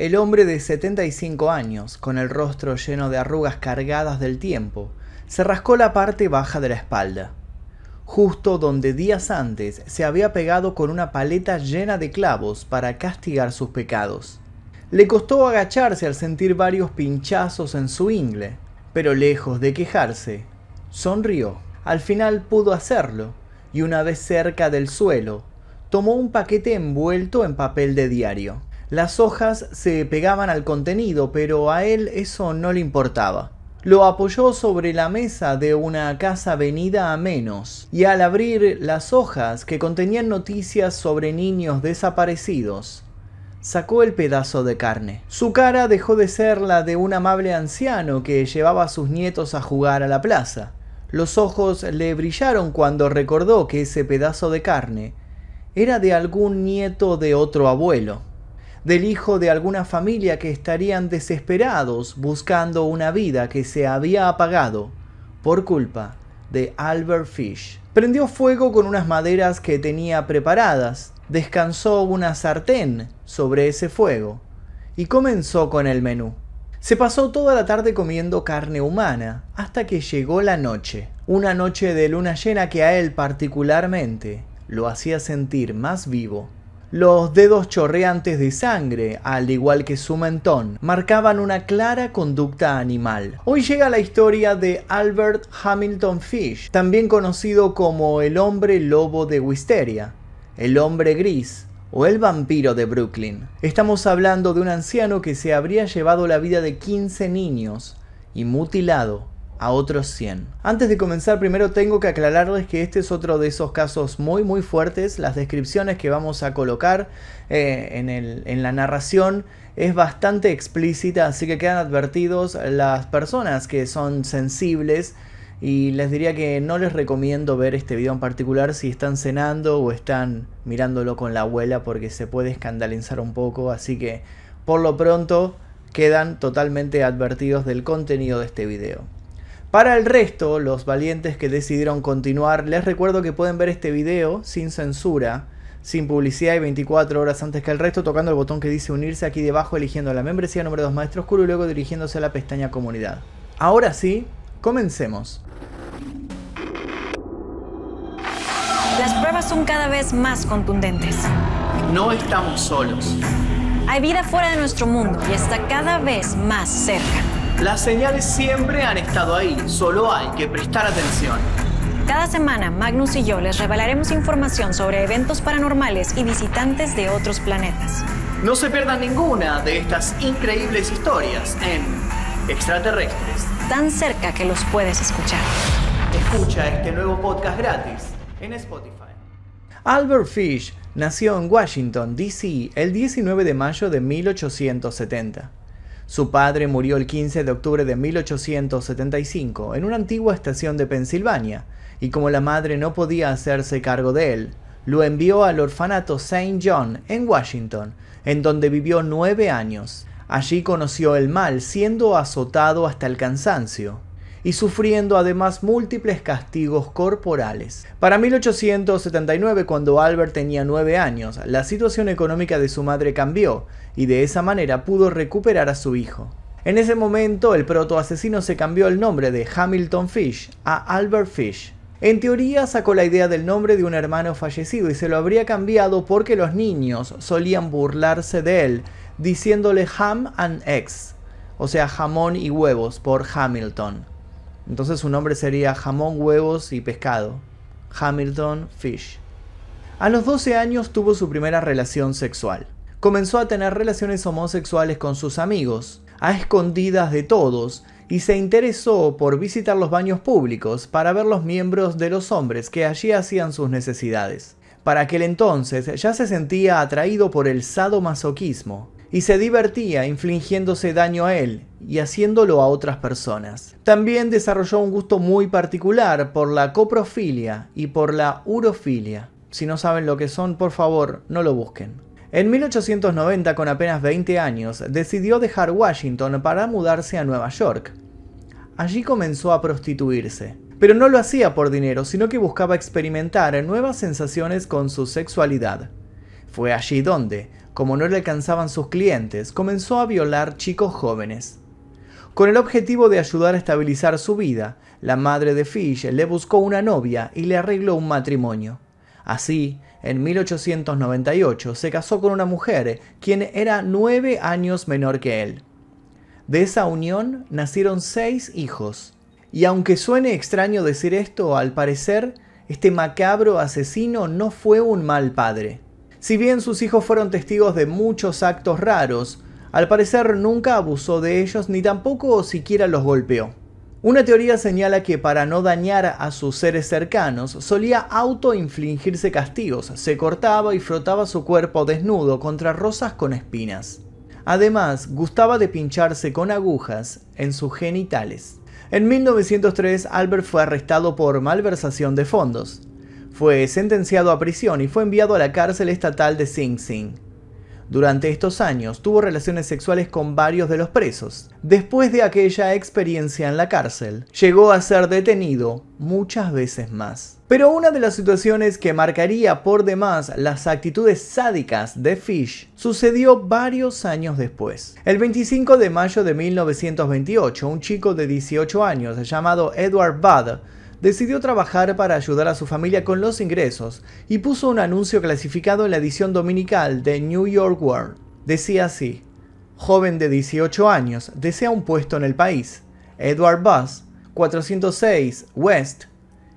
el hombre de 75 años, con el rostro lleno de arrugas cargadas del tiempo, se rascó la parte baja de la espalda, justo donde días antes se había pegado con una paleta llena de clavos para castigar sus pecados. Le costó agacharse al sentir varios pinchazos en su ingle, pero lejos de quejarse, sonrió. Al final pudo hacerlo, y una vez cerca del suelo, tomó un paquete envuelto en papel de diario. Las hojas se pegaban al contenido, pero a él eso no le importaba. Lo apoyó sobre la mesa de una casa venida a menos, y al abrir las hojas que contenían noticias sobre niños desaparecidos, sacó el pedazo de carne. Su cara dejó de ser la de un amable anciano que llevaba a sus nietos a jugar a la plaza. Los ojos le brillaron cuando recordó que ese pedazo de carne era de algún nieto de otro abuelo del hijo de alguna familia que estarían desesperados buscando una vida que se había apagado por culpa de Albert Fish. Prendió fuego con unas maderas que tenía preparadas, descansó una sartén sobre ese fuego y comenzó con el menú. Se pasó toda la tarde comiendo carne humana hasta que llegó la noche, una noche de luna llena que a él particularmente lo hacía sentir más vivo los dedos chorreantes de sangre, al igual que su mentón, marcaban una clara conducta animal. Hoy llega la historia de Albert Hamilton Fish, también conocido como el hombre lobo de Wisteria, el hombre gris, o el vampiro de Brooklyn. Estamos hablando de un anciano que se habría llevado la vida de 15 niños y mutilado a otros 100. Antes de comenzar, primero tengo que aclararles que este es otro de esos casos muy muy fuertes. Las descripciones que vamos a colocar eh, en, en la narración es bastante explícita, así que quedan advertidos las personas que son sensibles y les diría que no les recomiendo ver este video en particular si están cenando o están mirándolo con la abuela porque se puede escandalizar un poco, así que por lo pronto quedan totalmente advertidos del contenido de este video. Para el resto, los valientes que decidieron continuar, les recuerdo que pueden ver este video sin censura, sin publicidad y 24 horas antes que el resto, tocando el botón que dice unirse aquí debajo, eligiendo la membresía número 2 Maestro Oscuro y luego dirigiéndose a la pestaña comunidad. Ahora sí, comencemos. Las pruebas son cada vez más contundentes. No estamos solos. Hay vida fuera de nuestro mundo y está cada vez más cerca. Las señales siempre han estado ahí, solo hay que prestar atención. Cada semana, Magnus y yo les revelaremos información sobre eventos paranormales y visitantes de otros planetas. No se pierdan ninguna de estas increíbles historias en Extraterrestres. Tan cerca que los puedes escuchar. Escucha este nuevo podcast gratis en Spotify. Albert Fish nació en Washington, D.C. el 19 de mayo de 1870. Su padre murió el 15 de octubre de 1875 en una antigua estación de Pensilvania, y como la madre no podía hacerse cargo de él, lo envió al orfanato St. John en Washington, en donde vivió nueve años. Allí conoció el mal siendo azotado hasta el cansancio y sufriendo además múltiples castigos corporales. Para 1879, cuando Albert tenía 9 años, la situación económica de su madre cambió y de esa manera pudo recuperar a su hijo. En ese momento, el protoasesino se cambió el nombre de Hamilton Fish a Albert Fish. En teoría sacó la idea del nombre de un hermano fallecido y se lo habría cambiado porque los niños solían burlarse de él, diciéndole ham and eggs, o sea jamón y huevos por Hamilton. Entonces su nombre sería jamón, huevos y pescado. Hamilton Fish. A los 12 años tuvo su primera relación sexual. Comenzó a tener relaciones homosexuales con sus amigos, a escondidas de todos, y se interesó por visitar los baños públicos para ver los miembros de los hombres que allí hacían sus necesidades. Para aquel entonces ya se sentía atraído por el sadomasoquismo, y se divertía infligiéndose daño a él y haciéndolo a otras personas. También desarrolló un gusto muy particular por la coprofilia y por la urofilia. Si no saben lo que son, por favor, no lo busquen. En 1890, con apenas 20 años, decidió dejar Washington para mudarse a Nueva York. Allí comenzó a prostituirse, pero no lo hacía por dinero, sino que buscaba experimentar nuevas sensaciones con su sexualidad. Fue allí donde, como no le alcanzaban sus clientes, comenzó a violar chicos jóvenes. Con el objetivo de ayudar a estabilizar su vida, la madre de Fish le buscó una novia y le arregló un matrimonio. Así, en 1898 se casó con una mujer quien era nueve años menor que él. De esa unión nacieron seis hijos. Y aunque suene extraño decir esto, al parecer, este macabro asesino no fue un mal padre. Si bien sus hijos fueron testigos de muchos actos raros, al parecer nunca abusó de ellos ni tampoco siquiera los golpeó. Una teoría señala que para no dañar a sus seres cercanos, solía autoinfligirse castigos, se cortaba y frotaba su cuerpo desnudo contra rosas con espinas. Además, gustaba de pincharse con agujas en sus genitales. En 1903, Albert fue arrestado por malversación de fondos. Fue sentenciado a prisión y fue enviado a la cárcel estatal de Sing Sing. Durante estos años tuvo relaciones sexuales con varios de los presos. Después de aquella experiencia en la cárcel, llegó a ser detenido muchas veces más. Pero una de las situaciones que marcaría por demás las actitudes sádicas de Fish sucedió varios años después. El 25 de mayo de 1928, un chico de 18 años llamado Edward Budd decidió trabajar para ayudar a su familia con los ingresos y puso un anuncio clasificado en la edición dominical de New York World. Decía así, joven de 18 años, desea un puesto en el país. Edward Buzz, 406 West,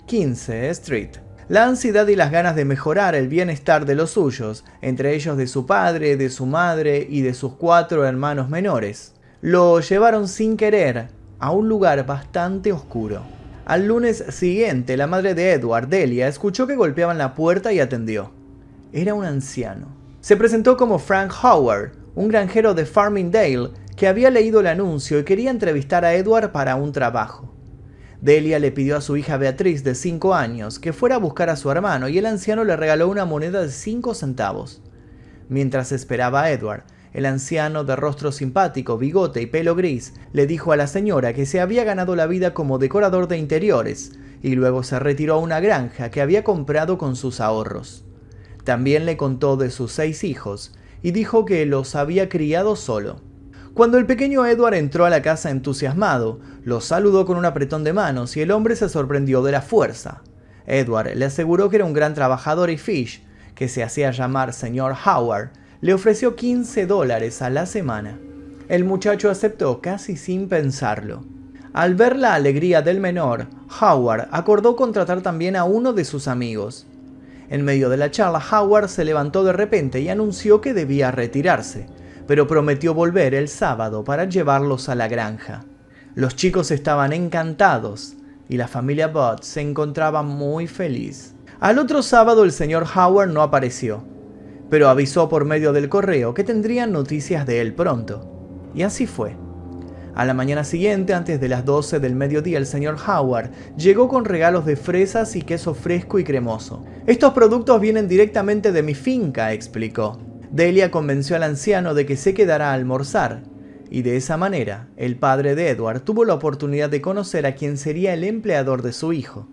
15 Street. La ansiedad y las ganas de mejorar el bienestar de los suyos, entre ellos de su padre, de su madre y de sus cuatro hermanos menores, lo llevaron sin querer a un lugar bastante oscuro. Al lunes siguiente, la madre de Edward, Delia, escuchó que golpeaban la puerta y atendió. Era un anciano. Se presentó como Frank Howard, un granjero de Farmingdale que había leído el anuncio y quería entrevistar a Edward para un trabajo. Delia le pidió a su hija Beatriz, de 5 años, que fuera a buscar a su hermano y el anciano le regaló una moneda de 5 centavos. Mientras esperaba a Edward, el anciano, de rostro simpático, bigote y pelo gris, le dijo a la señora que se había ganado la vida como decorador de interiores, y luego se retiró a una granja que había comprado con sus ahorros. También le contó de sus seis hijos, y dijo que los había criado solo. Cuando el pequeño Edward entró a la casa entusiasmado, lo saludó con un apretón de manos y el hombre se sorprendió de la fuerza. Edward le aseguró que era un gran trabajador y Fish, que se hacía llamar señor Howard, le ofreció 15 dólares a la semana. El muchacho aceptó casi sin pensarlo. Al ver la alegría del menor, Howard acordó contratar también a uno de sus amigos. En medio de la charla, Howard se levantó de repente y anunció que debía retirarse, pero prometió volver el sábado para llevarlos a la granja. Los chicos estaban encantados y la familia Budd se encontraba muy feliz. Al otro sábado el señor Howard no apareció, pero avisó por medio del correo que tendrían noticias de él pronto. Y así fue. A la mañana siguiente, antes de las 12 del mediodía, el señor Howard llegó con regalos de fresas y queso fresco y cremoso. Estos productos vienen directamente de mi finca, explicó. Delia convenció al anciano de que se quedara a almorzar, y de esa manera el padre de Edward tuvo la oportunidad de conocer a quien sería el empleador de su hijo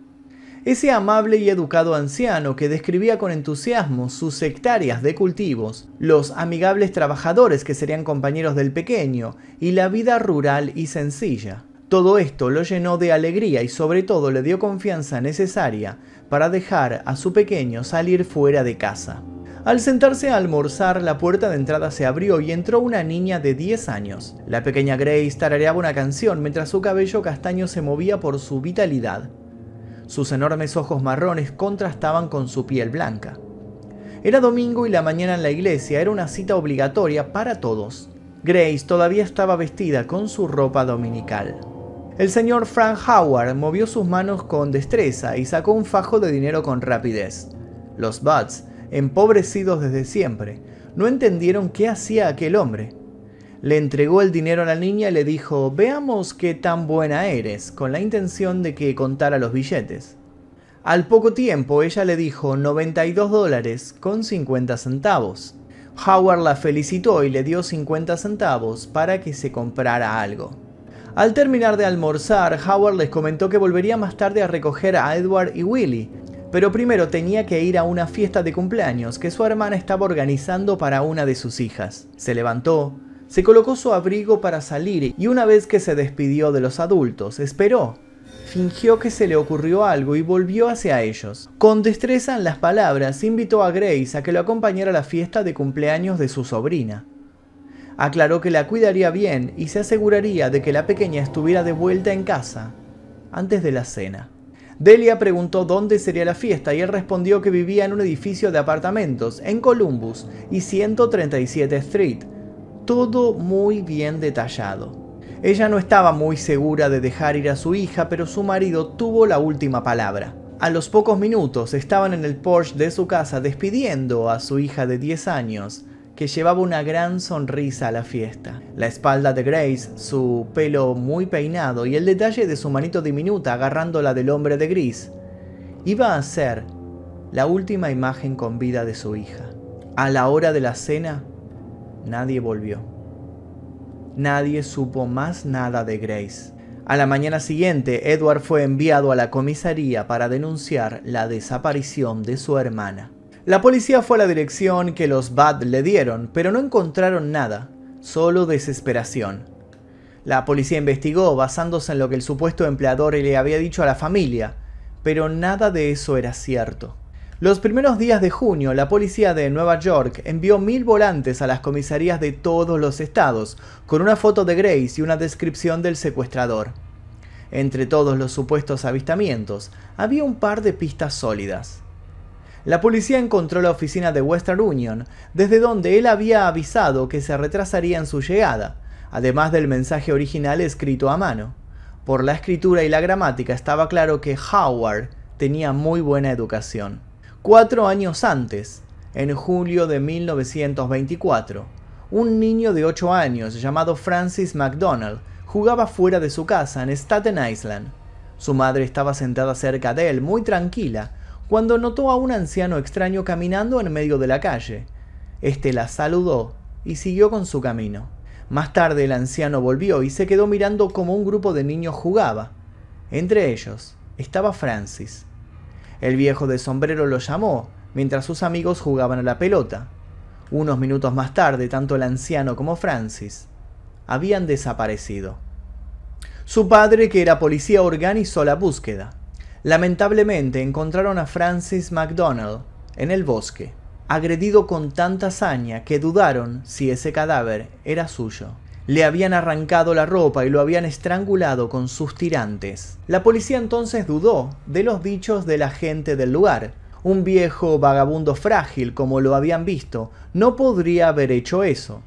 ese amable y educado anciano que describía con entusiasmo sus hectáreas de cultivos, los amigables trabajadores que serían compañeros del pequeño y la vida rural y sencilla. Todo esto lo llenó de alegría y sobre todo le dio confianza necesaria para dejar a su pequeño salir fuera de casa. Al sentarse a almorzar, la puerta de entrada se abrió y entró una niña de 10 años. La pequeña Grace tarareaba una canción mientras su cabello castaño se movía por su vitalidad. Sus enormes ojos marrones contrastaban con su piel blanca. Era domingo y la mañana en la iglesia era una cita obligatoria para todos. Grace todavía estaba vestida con su ropa dominical. El señor Frank Howard movió sus manos con destreza y sacó un fajo de dinero con rapidez. Los Buds, empobrecidos desde siempre, no entendieron qué hacía aquel hombre, le entregó el dinero a la niña y le dijo, veamos qué tan buena eres, con la intención de que contara los billetes. Al poco tiempo ella le dijo 92 dólares con 50 centavos. Howard la felicitó y le dio 50 centavos para que se comprara algo. Al terminar de almorzar, Howard les comentó que volvería más tarde a recoger a Edward y Willie, pero primero tenía que ir a una fiesta de cumpleaños que su hermana estaba organizando para una de sus hijas. Se levantó, se colocó su abrigo para salir y una vez que se despidió de los adultos, esperó. Fingió que se le ocurrió algo y volvió hacia ellos. Con destreza en las palabras, invitó a Grace a que lo acompañara a la fiesta de cumpleaños de su sobrina. Aclaró que la cuidaría bien y se aseguraría de que la pequeña estuviera de vuelta en casa antes de la cena. Delia preguntó dónde sería la fiesta y él respondió que vivía en un edificio de apartamentos en Columbus y 137 Street, todo muy bien detallado. Ella no estaba muy segura de dejar ir a su hija, pero su marido tuvo la última palabra. A los pocos minutos estaban en el porche de su casa despidiendo a su hija de 10 años, que llevaba una gran sonrisa a la fiesta. La espalda de Grace, su pelo muy peinado y el detalle de su manito diminuta agarrándola del hombre de gris, iba a ser la última imagen con vida de su hija. A la hora de la cena, Nadie volvió. Nadie supo más nada de Grace. A la mañana siguiente, Edward fue enviado a la comisaría para denunciar la desaparición de su hermana. La policía fue a la dirección que los Bad le dieron, pero no encontraron nada, solo desesperación. La policía investigó basándose en lo que el supuesto empleador le había dicho a la familia, pero nada de eso era cierto. Los primeros días de junio, la policía de Nueva York envió mil volantes a las comisarías de todos los estados, con una foto de Grace y una descripción del secuestrador. Entre todos los supuestos avistamientos, había un par de pistas sólidas. La policía encontró la oficina de Western Union, desde donde él había avisado que se retrasaría en su llegada, además del mensaje original escrito a mano. Por la escritura y la gramática estaba claro que Howard tenía muy buena educación. Cuatro años antes, en julio de 1924, un niño de ocho años llamado Francis MacDonald jugaba fuera de su casa en Staten Island. Su madre estaba sentada cerca de él, muy tranquila, cuando notó a un anciano extraño caminando en medio de la calle. Este la saludó y siguió con su camino. Más tarde el anciano volvió y se quedó mirando como un grupo de niños jugaba. Entre ellos estaba Francis. El viejo de sombrero lo llamó mientras sus amigos jugaban a la pelota. Unos minutos más tarde, tanto el anciano como Francis habían desaparecido. Su padre, que era policía, organizó la búsqueda. Lamentablemente encontraron a Francis MacDonald en el bosque, agredido con tanta hazaña que dudaron si ese cadáver era suyo. Le habían arrancado la ropa y lo habían estrangulado con sus tirantes. La policía entonces dudó de los dichos de la gente del lugar. Un viejo vagabundo frágil, como lo habían visto, no podría haber hecho eso.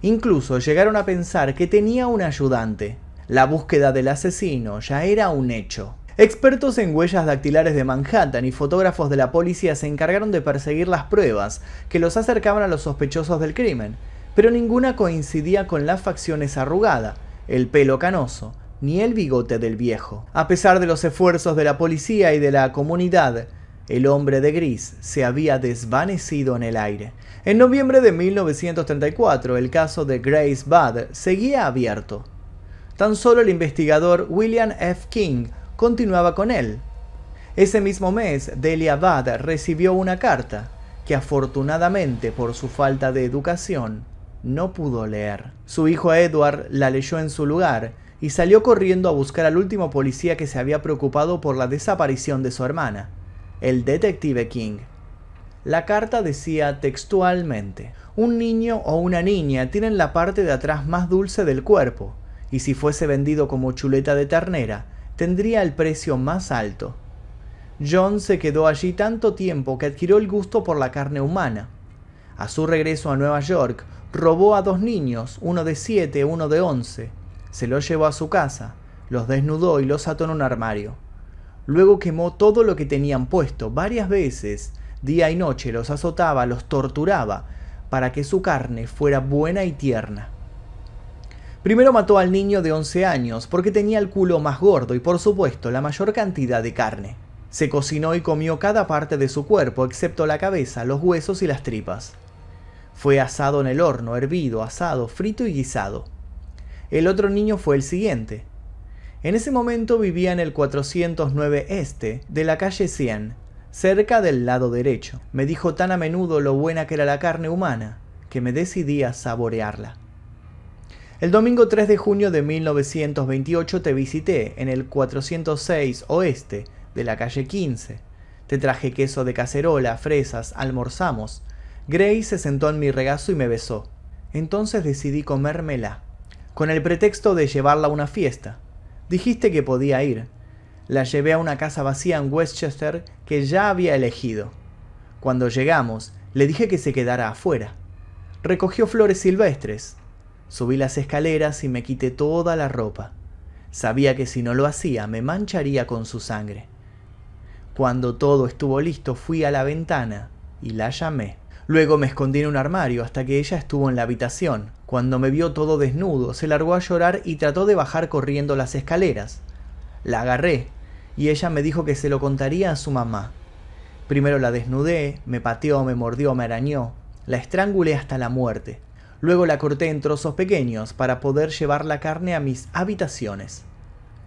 Incluso llegaron a pensar que tenía un ayudante. La búsqueda del asesino ya era un hecho. Expertos en huellas dactilares de Manhattan y fotógrafos de la policía se encargaron de perseguir las pruebas que los acercaban a los sospechosos del crimen, pero ninguna coincidía con las facciones arrugadas, el pelo canoso, ni el bigote del viejo. A pesar de los esfuerzos de la policía y de la comunidad, el hombre de gris se había desvanecido en el aire. En noviembre de 1934, el caso de Grace Budd seguía abierto. Tan solo el investigador William F. King continuaba con él. Ese mismo mes, Delia Budd recibió una carta que afortunadamente por su falta de educación no pudo leer. Su hijo Edward la leyó en su lugar y salió corriendo a buscar al último policía que se había preocupado por la desaparición de su hermana, el detective King. La carta decía textualmente, un niño o una niña tienen la parte de atrás más dulce del cuerpo, y si fuese vendido como chuleta de ternera, tendría el precio más alto. John se quedó allí tanto tiempo que adquirió el gusto por la carne humana. A su regreso a Nueva York, robó a dos niños, uno de siete, uno de once. Se los llevó a su casa, los desnudó y los ató en un armario. Luego quemó todo lo que tenían puesto varias veces, día y noche los azotaba, los torturaba, para que su carne fuera buena y tierna. Primero mató al niño de 11 años porque tenía el culo más gordo y por supuesto la mayor cantidad de carne. Se cocinó y comió cada parte de su cuerpo excepto la cabeza, los huesos y las tripas. Fue asado en el horno, hervido, asado, frito y guisado. El otro niño fue el siguiente. En ese momento vivía en el 409 este de la calle 100, cerca del lado derecho. Me dijo tan a menudo lo buena que era la carne humana, que me decidí a saborearla. El domingo 3 de junio de 1928 te visité en el 406 oeste de la calle 15. Te traje queso de cacerola, fresas, almorzamos, Gray se sentó en mi regazo y me besó. Entonces decidí comérmela, con el pretexto de llevarla a una fiesta. Dijiste que podía ir. La llevé a una casa vacía en Westchester que ya había elegido. Cuando llegamos, le dije que se quedara afuera. Recogió flores silvestres. Subí las escaleras y me quité toda la ropa. Sabía que si no lo hacía me mancharía con su sangre. Cuando todo estuvo listo fui a la ventana y la llamé. Luego me escondí en un armario hasta que ella estuvo en la habitación. Cuando me vio todo desnudo, se largó a llorar y trató de bajar corriendo las escaleras. La agarré, y ella me dijo que se lo contaría a su mamá. Primero la desnudé, me pateó, me mordió, me arañó. La estrangulé hasta la muerte. Luego la corté en trozos pequeños para poder llevar la carne a mis habitaciones.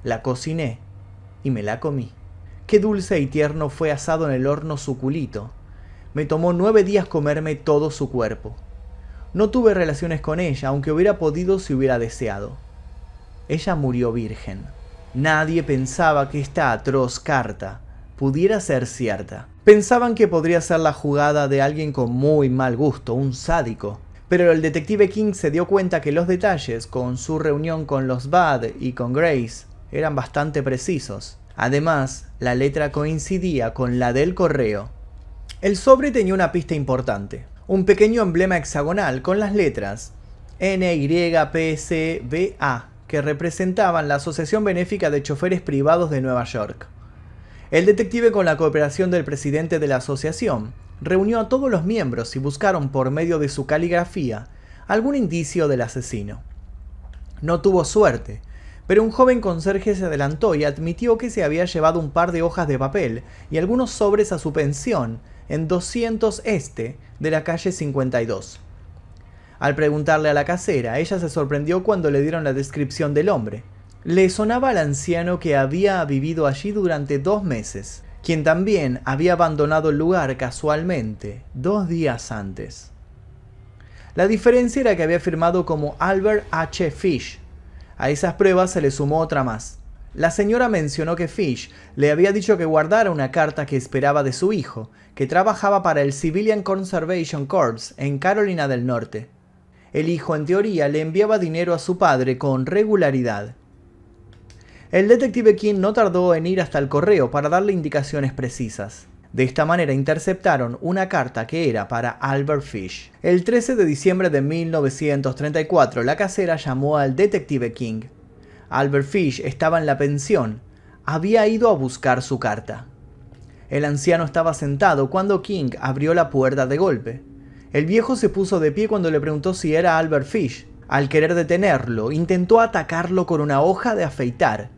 La cociné y me la comí. Qué dulce y tierno fue asado en el horno suculito. Me tomó nueve días comerme todo su cuerpo. No tuve relaciones con ella, aunque hubiera podido si hubiera deseado. Ella murió virgen. Nadie pensaba que esta atroz carta pudiera ser cierta. Pensaban que podría ser la jugada de alguien con muy mal gusto, un sádico. Pero el detective King se dio cuenta que los detalles con su reunión con los Bad y con Grace eran bastante precisos. Además, la letra coincidía con la del correo, el sobre tenía una pista importante, un pequeño emblema hexagonal con las letras NYPCBA que representaban la Asociación Benéfica de Choferes Privados de Nueva York. El detective con la cooperación del presidente de la asociación reunió a todos los miembros y buscaron por medio de su caligrafía algún indicio del asesino. No tuvo suerte, pero un joven conserje se adelantó y admitió que se había llevado un par de hojas de papel y algunos sobres a su pensión, en 200 este, de la calle 52. Al preguntarle a la casera, ella se sorprendió cuando le dieron la descripción del hombre. Le sonaba al anciano que había vivido allí durante dos meses, quien también había abandonado el lugar casualmente dos días antes. La diferencia era que había firmado como Albert H. Fish a esas pruebas se le sumó otra más. La señora mencionó que Fish le había dicho que guardara una carta que esperaba de su hijo, que trabajaba para el Civilian Conservation Corps en Carolina del Norte. El hijo, en teoría, le enviaba dinero a su padre con regularidad. El detective King no tardó en ir hasta el correo para darle indicaciones precisas. De esta manera interceptaron una carta que era para Albert Fish. El 13 de diciembre de 1934, la casera llamó al detective King. Albert Fish estaba en la pensión. Había ido a buscar su carta. El anciano estaba sentado cuando King abrió la puerta de golpe. El viejo se puso de pie cuando le preguntó si era Albert Fish. Al querer detenerlo, intentó atacarlo con una hoja de afeitar,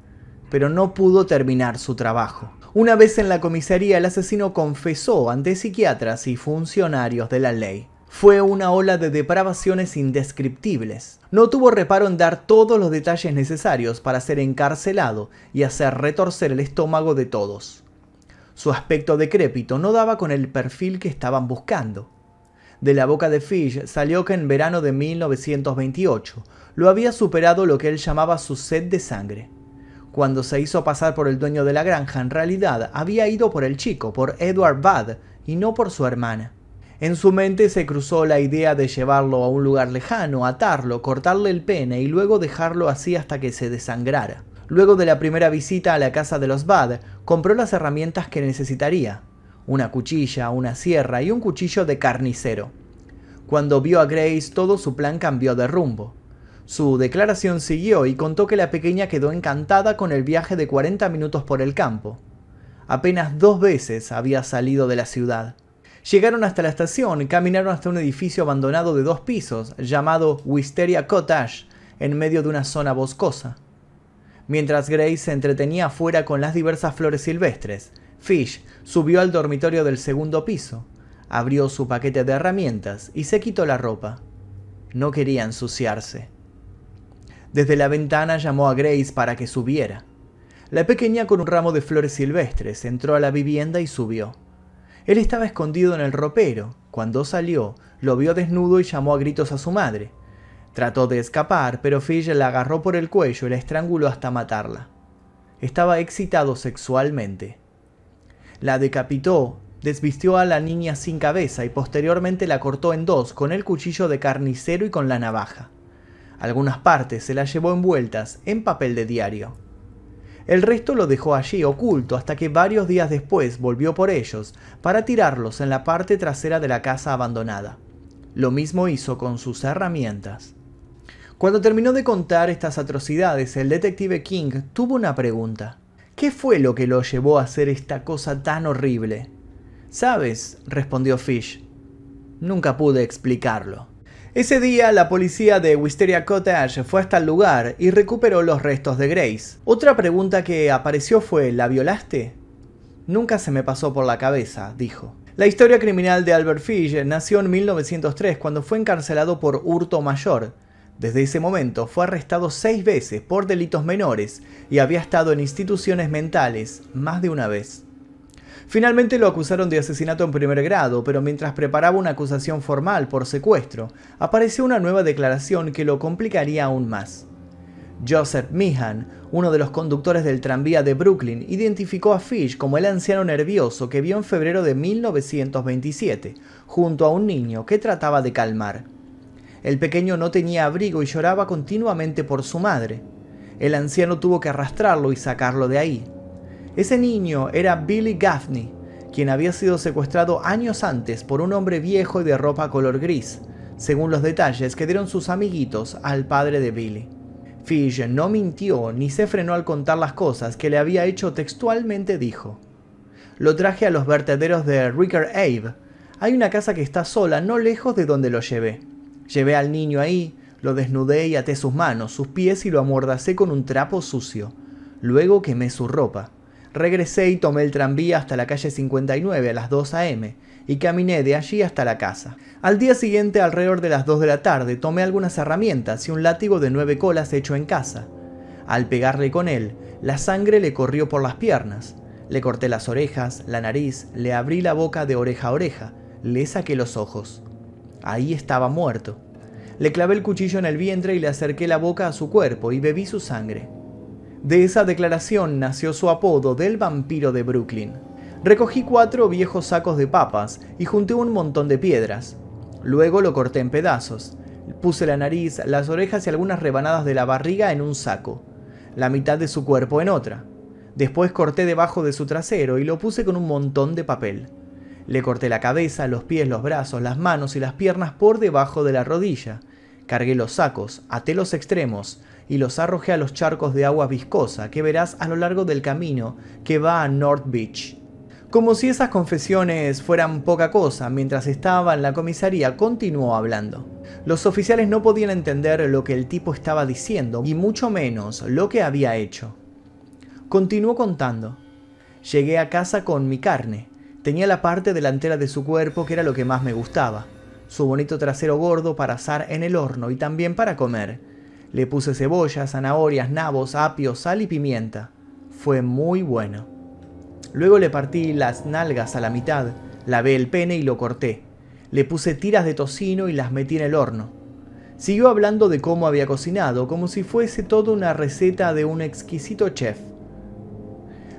pero no pudo terminar su trabajo. Una vez en la comisaría, el asesino confesó ante psiquiatras y funcionarios de la ley. Fue una ola de depravaciones indescriptibles. No tuvo reparo en dar todos los detalles necesarios para ser encarcelado y hacer retorcer el estómago de todos. Su aspecto decrépito no daba con el perfil que estaban buscando. De la boca de Fish salió que en verano de 1928 lo había superado lo que él llamaba su sed de sangre cuando se hizo pasar por el dueño de la granja, en realidad había ido por el chico, por Edward Bad, y no por su hermana. En su mente se cruzó la idea de llevarlo a un lugar lejano, atarlo, cortarle el pene y luego dejarlo así hasta que se desangrara. Luego de la primera visita a la casa de los Bad, compró las herramientas que necesitaría. Una cuchilla, una sierra y un cuchillo de carnicero. Cuando vio a Grace todo su plan cambió de rumbo. Su declaración siguió y contó que la pequeña quedó encantada con el viaje de 40 minutos por el campo. Apenas dos veces había salido de la ciudad. Llegaron hasta la estación y caminaron hasta un edificio abandonado de dos pisos llamado Wisteria Cottage, en medio de una zona boscosa. Mientras Grace se entretenía afuera con las diversas flores silvestres, Fish subió al dormitorio del segundo piso, abrió su paquete de herramientas y se quitó la ropa. No quería ensuciarse. Desde la ventana llamó a Grace para que subiera. La pequeña con un ramo de flores silvestres entró a la vivienda y subió. Él estaba escondido en el ropero. Cuando salió, lo vio desnudo y llamó a gritos a su madre. Trató de escapar, pero Phil la agarró por el cuello y la estranguló hasta matarla. Estaba excitado sexualmente. La decapitó, desvistió a la niña sin cabeza y posteriormente la cortó en dos con el cuchillo de carnicero y con la navaja. Algunas partes se las llevó envueltas en papel de diario. El resto lo dejó allí oculto hasta que varios días después volvió por ellos para tirarlos en la parte trasera de la casa abandonada. Lo mismo hizo con sus herramientas. Cuando terminó de contar estas atrocidades, el detective King tuvo una pregunta. ¿Qué fue lo que lo llevó a hacer esta cosa tan horrible? Sabes, respondió Fish, nunca pude explicarlo. Ese día, la policía de Wisteria Cottage fue hasta el lugar y recuperó los restos de Grace. Otra pregunta que apareció fue, ¿la violaste? Nunca se me pasó por la cabeza, dijo. La historia criminal de Albert Fish nació en 1903 cuando fue encarcelado por hurto mayor. Desde ese momento fue arrestado seis veces por delitos menores y había estado en instituciones mentales más de una vez. Finalmente lo acusaron de asesinato en primer grado, pero mientras preparaba una acusación formal por secuestro, apareció una nueva declaración que lo complicaría aún más. Joseph Meehan, uno de los conductores del tranvía de Brooklyn, identificó a Fish como el anciano nervioso que vio en febrero de 1927, junto a un niño que trataba de calmar. El pequeño no tenía abrigo y lloraba continuamente por su madre. El anciano tuvo que arrastrarlo y sacarlo de ahí. Ese niño era Billy Gaffney, quien había sido secuestrado años antes por un hombre viejo y de ropa color gris, según los detalles que dieron sus amiguitos al padre de Billy. Fish no mintió ni se frenó al contar las cosas que le había hecho textualmente dijo. Lo traje a los vertederos de Ricker Ave. Hay una casa que está sola no lejos de donde lo llevé. Llevé al niño ahí, lo desnudé y até sus manos, sus pies y lo amordacé con un trapo sucio. Luego quemé su ropa. Regresé y tomé el tranvía hasta la calle 59 a las 2 a.m. y caminé de allí hasta la casa. Al día siguiente, alrededor de las 2 de la tarde, tomé algunas herramientas y un látigo de nueve colas hecho en casa. Al pegarle con él, la sangre le corrió por las piernas. Le corté las orejas, la nariz, le abrí la boca de oreja a oreja, le saqué los ojos. Ahí estaba muerto. Le clavé el cuchillo en el vientre y le acerqué la boca a su cuerpo y bebí su sangre. De esa declaración nació su apodo del vampiro de Brooklyn. Recogí cuatro viejos sacos de papas y junté un montón de piedras. Luego lo corté en pedazos. Puse la nariz, las orejas y algunas rebanadas de la barriga en un saco, la mitad de su cuerpo en otra. Después corté debajo de su trasero y lo puse con un montón de papel. Le corté la cabeza, los pies, los brazos, las manos y las piernas por debajo de la rodilla. Cargué los sacos, até los extremos, y los arrojé a los charcos de agua viscosa que verás a lo largo del camino que va a North Beach. Como si esas confesiones fueran poca cosa, mientras estaba en la comisaría continuó hablando. Los oficiales no podían entender lo que el tipo estaba diciendo y mucho menos lo que había hecho. Continuó contando. Llegué a casa con mi carne. Tenía la parte delantera de su cuerpo que era lo que más me gustaba. Su bonito trasero gordo para asar en el horno y también para comer le puse cebollas, zanahorias, nabos, apio, sal y pimienta. Fue muy bueno. Luego le partí las nalgas a la mitad, lavé el pene y lo corté. Le puse tiras de tocino y las metí en el horno. Siguió hablando de cómo había cocinado, como si fuese toda una receta de un exquisito chef.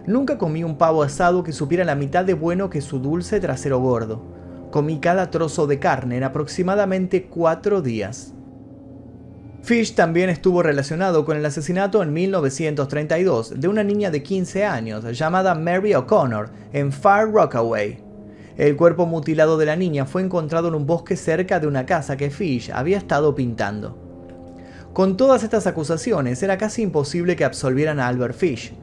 Nunca comí un pavo asado que supiera la mitad de bueno que su dulce trasero gordo. Comí cada trozo de carne en aproximadamente cuatro días. Fish también estuvo relacionado con el asesinato en 1932 de una niña de 15 años llamada Mary O'Connor en Far Rockaway. El cuerpo mutilado de la niña fue encontrado en un bosque cerca de una casa que Fish había estado pintando. Con todas estas acusaciones era casi imposible que absolvieran a Albert Fish.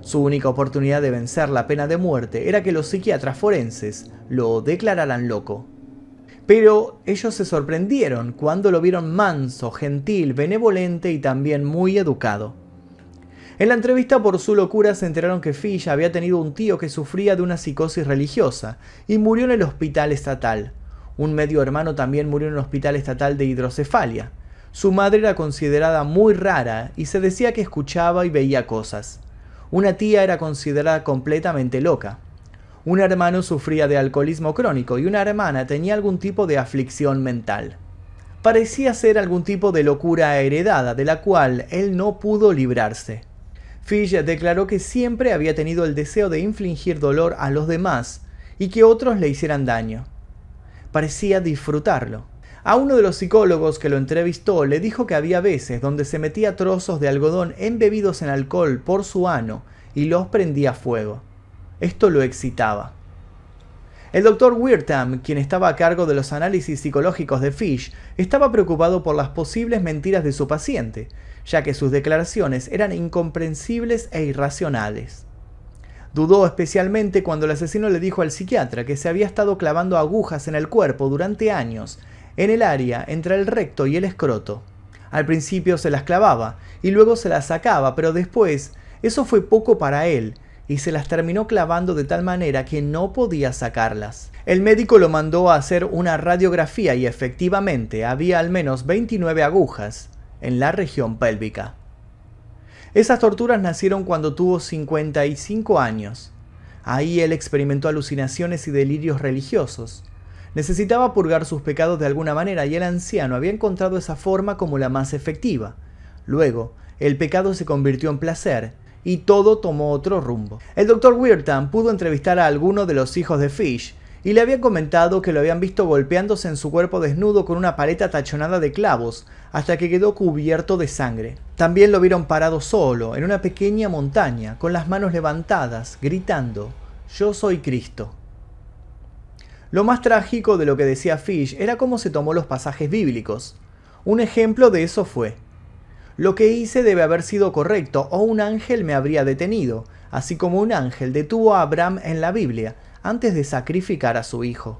Su única oportunidad de vencer la pena de muerte era que los psiquiatras forenses lo declararan loco. Pero ellos se sorprendieron cuando lo vieron manso, gentil, benevolente y también muy educado. En la entrevista por su locura se enteraron que Filla había tenido un tío que sufría de una psicosis religiosa y murió en el hospital estatal. Un medio hermano también murió en el hospital estatal de hidrocefalia. Su madre era considerada muy rara y se decía que escuchaba y veía cosas. Una tía era considerada completamente loca. Un hermano sufría de alcoholismo crónico y una hermana tenía algún tipo de aflicción mental. Parecía ser algún tipo de locura heredada de la cual él no pudo librarse. Fisher declaró que siempre había tenido el deseo de infligir dolor a los demás y que otros le hicieran daño. Parecía disfrutarlo. A uno de los psicólogos que lo entrevistó le dijo que había veces donde se metía trozos de algodón embebidos en alcohol por su ano y los prendía fuego. Esto lo excitaba. El doctor wirtham quien estaba a cargo de los análisis psicológicos de Fish, estaba preocupado por las posibles mentiras de su paciente, ya que sus declaraciones eran incomprensibles e irracionales. Dudó especialmente cuando el asesino le dijo al psiquiatra que se había estado clavando agujas en el cuerpo durante años, en el área entre el recto y el escroto. Al principio se las clavaba y luego se las sacaba, pero después eso fue poco para él, y se las terminó clavando de tal manera que no podía sacarlas. El médico lo mandó a hacer una radiografía y efectivamente había al menos 29 agujas en la región pélvica. Esas torturas nacieron cuando tuvo 55 años. Ahí él experimentó alucinaciones y delirios religiosos. Necesitaba purgar sus pecados de alguna manera y el anciano había encontrado esa forma como la más efectiva. Luego, el pecado se convirtió en placer y todo tomó otro rumbo. El doctor Whirtan pudo entrevistar a alguno de los hijos de Fish y le había comentado que lo habían visto golpeándose en su cuerpo desnudo con una paleta tachonada de clavos hasta que quedó cubierto de sangre. También lo vieron parado solo, en una pequeña montaña, con las manos levantadas, gritando, Yo soy Cristo. Lo más trágico de lo que decía Fish era cómo se tomó los pasajes bíblicos. Un ejemplo de eso fue, lo que hice debe haber sido correcto o un ángel me habría detenido, así como un ángel detuvo a Abraham en la Biblia antes de sacrificar a su hijo.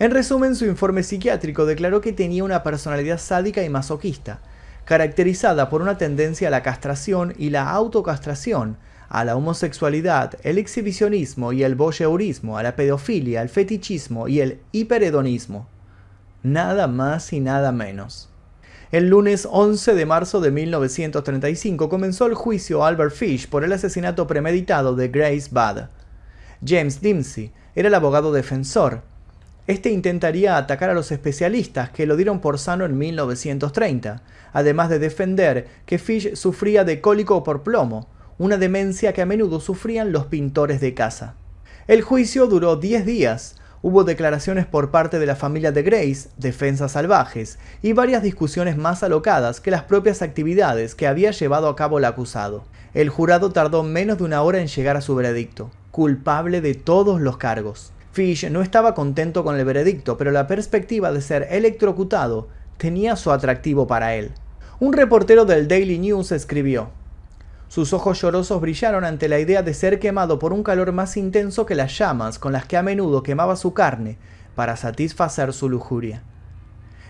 En resumen, su informe psiquiátrico declaró que tenía una personalidad sádica y masoquista, caracterizada por una tendencia a la castración y la autocastración, a la homosexualidad, el exhibicionismo y el voyeurismo, a la pedofilia, al fetichismo y el hiperedonismo. Nada más y nada menos. El lunes 11 de marzo de 1935 comenzó el juicio a Albert Fish por el asesinato premeditado de Grace Bad. James Dimsey era el abogado defensor. Este intentaría atacar a los especialistas que lo dieron por sano en 1930, además de defender que Fish sufría de cólico por plomo, una demencia que a menudo sufrían los pintores de casa. El juicio duró 10 días, Hubo declaraciones por parte de la familia de Grace, defensas salvajes, y varias discusiones más alocadas que las propias actividades que había llevado a cabo el acusado. El jurado tardó menos de una hora en llegar a su veredicto, culpable de todos los cargos. Fish no estaba contento con el veredicto, pero la perspectiva de ser electrocutado tenía su atractivo para él. Un reportero del Daily News escribió, sus ojos llorosos brillaron ante la idea de ser quemado por un calor más intenso que las llamas con las que a menudo quemaba su carne para satisfacer su lujuria.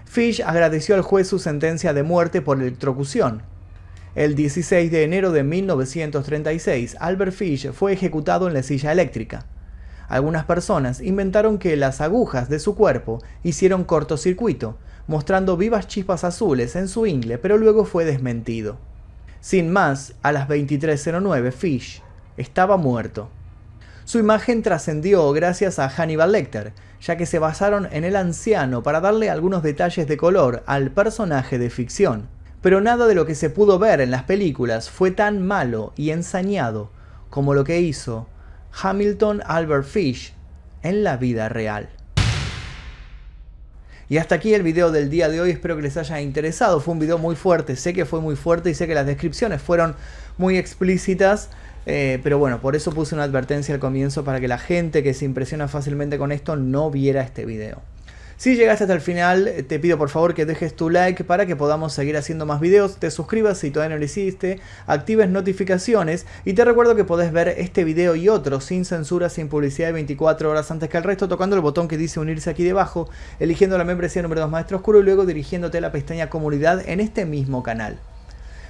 Fish agradeció al juez su sentencia de muerte por electrocución. El 16 de enero de 1936, Albert Fish fue ejecutado en la silla eléctrica. Algunas personas inventaron que las agujas de su cuerpo hicieron cortocircuito, mostrando vivas chispas azules en su ingle, pero luego fue desmentido. Sin más, a las 23.09 Fish estaba muerto. Su imagen trascendió gracias a Hannibal Lecter, ya que se basaron en el anciano para darle algunos detalles de color al personaje de ficción. Pero nada de lo que se pudo ver en las películas fue tan malo y ensañado como lo que hizo Hamilton Albert Fish en la vida real. Y hasta aquí el video del día de hoy, espero que les haya interesado. Fue un video muy fuerte, sé que fue muy fuerte y sé que las descripciones fueron muy explícitas. Eh, pero bueno, por eso puse una advertencia al comienzo para que la gente que se impresiona fácilmente con esto no viera este video. Si llegaste hasta el final, eh, te pido por favor que dejes tu like para que podamos seguir haciendo más videos, te suscribas si todavía no lo hiciste, actives notificaciones y te recuerdo que podés ver este video y otros sin censura, sin publicidad de 24 horas antes que el resto tocando el botón que dice unirse aquí debajo, eligiendo la membresía número 2 Maestro Oscuro y luego dirigiéndote a la pestaña comunidad en este mismo canal.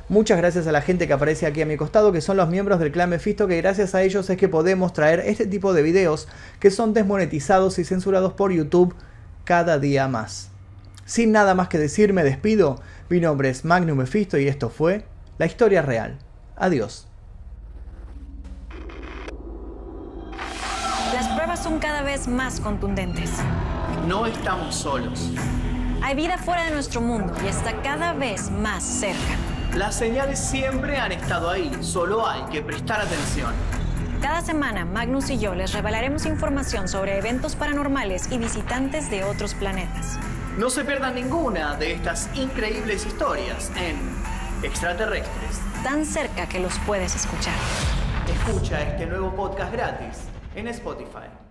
Muchas gracias a la gente que aparece aquí a mi costado, que son los miembros del clan Mephisto, que gracias a ellos es que podemos traer este tipo de videos que son desmonetizados y censurados por YouTube cada día más. Sin nada más que decir, me despido. Mi nombre es Magnum Mephisto y esto fue La Historia Real. Adiós. Las pruebas son cada vez más contundentes. No estamos solos. Hay vida fuera de nuestro mundo y está cada vez más cerca. Las señales siempre han estado ahí, solo hay que prestar atención. Cada semana, Magnus y yo les revelaremos información sobre eventos paranormales y visitantes de otros planetas. No se pierdan ninguna de estas increíbles historias en Extraterrestres. Tan cerca que los puedes escuchar. Escucha este nuevo podcast gratis en Spotify.